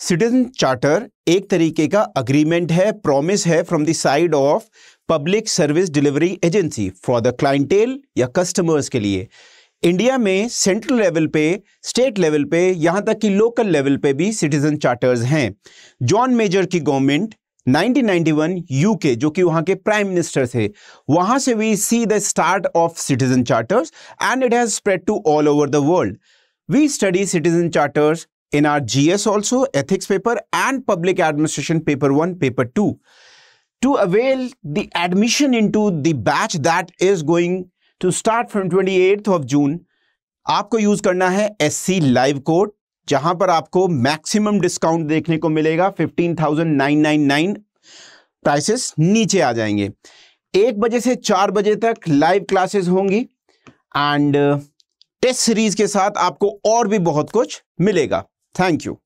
Citizen charter एक तरीके का अग्रीमेंट है प्रॉमिस है from the side of public service delivery agency for the clientele या कस्टमर्स के लिए इंडिया में सेंट्रल लेवल पे स्टेट लेवल पे यहाँ तक कि लोकल लेवल पे भी सिटीजन चार्टर्स हैं जॉन मेजर की गवर्नमेंट 1991 यूके जो कि वहाँ के प्राइम मिनिस्टर थे वहाँ से we see the start of citizen charters and it has spread to all over the world we study citizen charters in our GS also, ethics paper and public administration paper 1, paper 2 to avail the admission into the batch that is going to start from 28th of June. आपको use करना है S C live code जहां पर आपको maximum discount देखने को मिलेगा 15,999 prices नीचे आ जाएंगे एक बजे से चार बजे तक लाइव क्लासेस होंगी एंड टेस्ट सीरीज के साथ आपको और भी बहुत कुछ मिलेगा Thank you.